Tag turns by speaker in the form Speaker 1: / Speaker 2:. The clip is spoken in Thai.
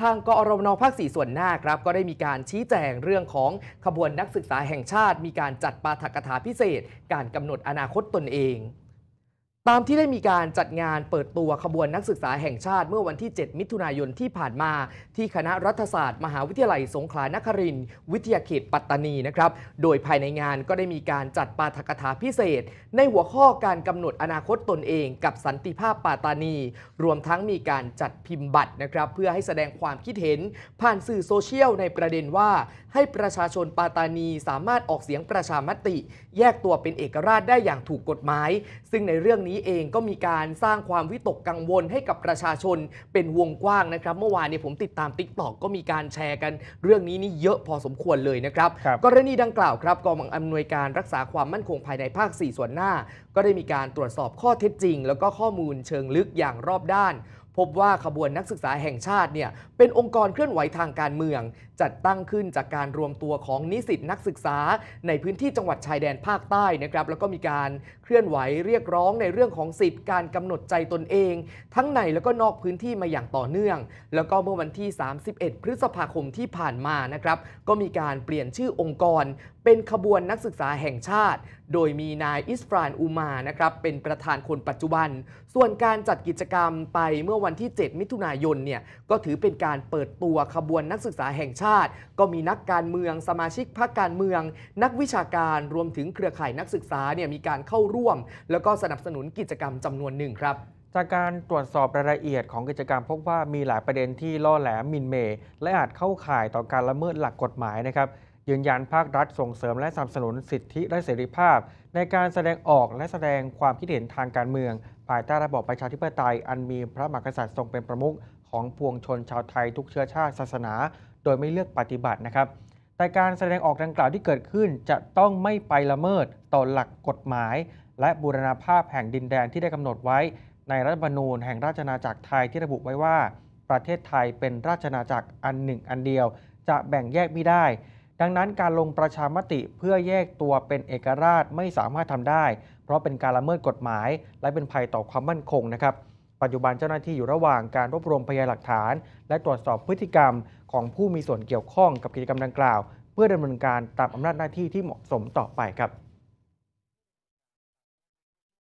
Speaker 1: ทางกอรมนภาคีส่วนหน้าครับก็ได้มีการชี้แจงเรื่องของขบวนนักศึกษาแห่งชาติมีการจัดปาฐกถาพิเศษ การกำหนดอนาคตตนเองตามที่ได้มีการจัดงานเปิดตัวขบวนนักศึกษาแห่งชาติเมื่อวันที่ 7 มิถุนายนที่ผ่านมา ที่คณะรัฐศาสตร์ มหาวิทยาลัยสงขลานครินทร์วิทยาเขตปัตตานีนะครับ โดยภายในงานก็ได้มีการจัดปาฐกถาพิเศษ ในหัวข้อการกำหนดอนาคตตนเอง กับสันติภาพปัตตานี รวมทั้งมีการจัดพิมพ์บัตรนะครับเพื่อให้แสดงความคิดเห็น ผ่านสื่อโซเชียลในประเด็นว่า ให้ประชาชนปัตตานีสามารถออกเสียงประชามติ แยกตัวเป็นเอกราชได้อย่างถูกกฎหมายซึ่งในเรื่องนี้ี้เองก็มีการสร้างความวิตกกังวลให้กับประชาชนเป็นวงกว้างนะครับ เมื่อวานเนี่ยผมติดตามติ๊กตอกก็มีการแชร์กัน เรื่องนี้นี่เยอะพอสมควรเลยนะครับกรณีดังกล่าวครับกองอำนวยการรักษาความมั่นคงภายในภาค 4 ส่วนหน้า ก็ได้มีการตรวจสอบข้อเท็จจริง แล้วก็ข้อมูลเชิงลึกอย่างรอบด้าน พบว่าขบวนนักศึกษาแห่งชาติเนี่ยเป็นองค์กรเคลื่อนไหวทางการเมืองจัดตั้งขึ้นจากการรวมตัวของนิสิตนักศึกษาในพื้นที่จังหวัดชายแดนภาคใต้นะครับแล้วก็มีการเคลื่อนไหวเรียกร้องในเรื่องของสิทธิการกำหนดใจตนเอง ทั้งในแล้วก็นอกพื้นที่มาอย่างต่อเนื่อง แล้วก็เมื่อวันที่ 31 พฤษภาคมที่ผ่านมานะครับก็มีการเปลี่ยนชื่อองค์กร เป็นขบวนนักศึกษาแห่งชาติ โดยมีนายอิสฟรานอูมานะครับเป็นประธานคนปัจจุบัน ส่วนการจัดกิจกรรมไปเมื่อวันที่ 7 มิถุนายนเนี่ยก็ถือเป็นการเปิดตัวขบวนนักศึกษาแห่งชาติติก็มีนักการเมืองสมาชิกพรรคการเมือง นักวิชาการรวมถึงเครือข่ายนักศึกษาเนี่ยมีการเข้าร่วมแล้วก็สนับสนุนกิจกรร
Speaker 2: มจำนวนหนึ่งครับจากการตรวจสอบรายละเอียดของกิจกรรมพบว่ามีหลายประเด็นที่ล่อแหลมมินเม และอาจเข้าข่ายต่อการละเมิดหลักกฎหมายนะครับยืนยันภาครัฐส่งเสริมและสนับสนุนสิทธิและเสรีภาพ ในการแสดงออกและแสดงความคิดเห็นทางการเมืองภายใต้ระบอบประชาธิปไตยอันมีพระมหากษัตริย์ทรงเป็นประมุขของปวงชนชาวไทยทุกเชื้อชาติศาสนาโดยไม่เลือกปฏิบัตินะครับ แต่การแสดงออกดังกล่าวที่เกิดขึ้น จะต้องไม่ไปละเมิดต่อหลักกฎหมาย และบูรณาภาพแห่งดินแดนที่ได้กำหนดไว้ ในรัฐธรรมนูญแห่งราชนาจักรไทยที่ระบุไว้ว่า ประเทศไทยเป็นราชนาจักรอันหนึ่งอันเดียว จะแบ่งแยกไม่ได้ ดังนั้นการลงประชามติเพื่อแยกตัวเป็นเอกราชไม่สามารถทำได้ เพราะเป็นการละเมิดกฎหมาย และเป็นภัยต่อความมั่นคงนะครับปัจจุบันเจ้าหน้าที่อยู่ระหว่างการรวบรวมพยานหลักฐาน และตรวจสอบพฤติกรรมของผู้มีส่วนเกี่ยวข้องกับกิจกรรมดังกล่าว เพื่อดำเนินการตามอำนาจหน้าที่ที่เหมาะสมต่อไปครับ